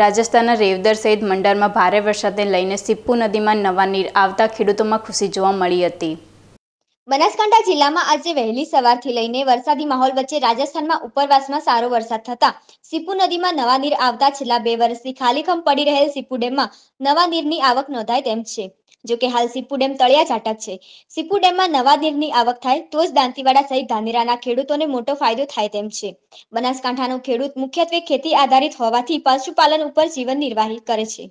રાજસ્થાનના રેવદર સહિત મંડળમાં ભારે વરસાદને લઈને સિપ્પુ નદીમાં નવા નીર આવતા ખેડૂતોમાં ખુશી જોવા મળી હતી બનાસકાંઠા જિલ્લામાં આજે વહેલી સવારથી લઈને વરસાદી માહોલ વચ્ચે રાજસ્થાનમાં ઉપરવાસમાં સારો વરસાદ થતા સિપ્પુ નદીમાં નવા નીર આવતા છેલ્લા બે વર્ષથી ખાલીખમ પડી રહેલ સિપ્પુ ડેમમાં નવા નીરની આવક નોંધાય તેમ છે જો કે હાલ સીપુ ડેમ તળિયા જ અટક છે સીપુ ડેમમાં નવા નીરની આવક થાય તો જ દાંતીવાડા સહિત ધાનેરાના ખેડૂતોને મોટો ફાયદો થાય તેમ છે બનાસકાંઠાનો ખેડૂત મુખ્યત્વે ખેતી આધારિત હોવાથી પશુપાલન ઉપર જીવન નિર્વાહી કરે છે